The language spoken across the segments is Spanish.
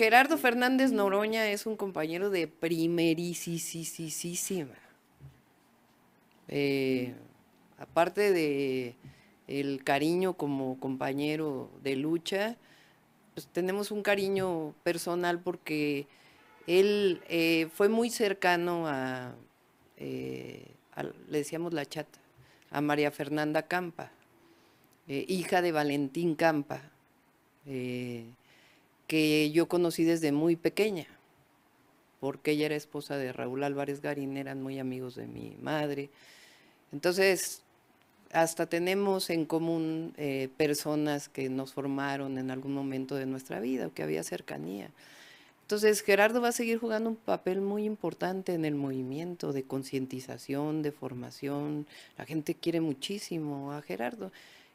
Gerardo Fernández Noroña es un compañero de primerísima. Eh, aparte de el cariño como compañero de lucha, pues tenemos un cariño personal porque él eh, fue muy cercano a, eh, le decíamos la chata, a María Fernanda Campa, hija de Valentín Campa que yo conocí desde muy pequeña, porque ella era esposa de Raúl Álvarez Garín, eran muy amigos de mi madre. Entonces, hasta tenemos en común eh, personas que nos formaron en algún momento de nuestra vida o que había cercanía. Entonces, Gerardo va a seguir jugando un papel muy importante en el movimiento de concientización, de formación. La gente quiere muchísimo a Gerardo.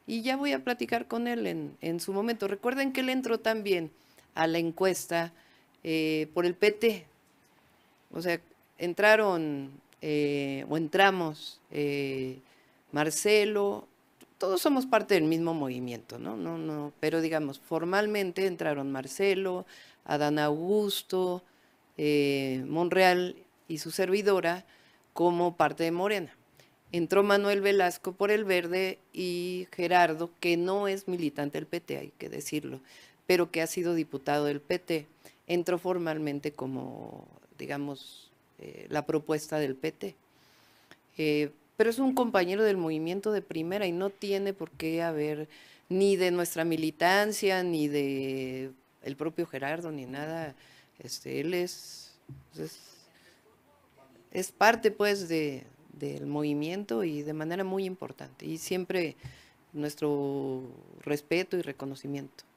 Y ya voy a platicar con él en, en su momento. Recuerden que él entró también a la encuesta eh, por el PT. O sea, entraron eh, o entramos eh, Marcelo, todos somos parte del mismo movimiento, ¿no? No, no, pero digamos, formalmente entraron Marcelo, Adán Augusto, Monreal y su servidora como parte de Morena. Entró Manuel Velasco por el Verde y Gerardo, que no es militante del PT, hay que decirlo, pero que ha sido diputado del PT. Entró formalmente como, digamos, eh, la propuesta del PT. Eh, pero es un compañero del movimiento de primera y no tiene por qué haber ni de nuestra militancia, ni de el propio Gerardo, ni nada. Este, él es, es, parte pues del movimiento y de manera muy importante. Y siempre nuestro respeto y reconocimiento.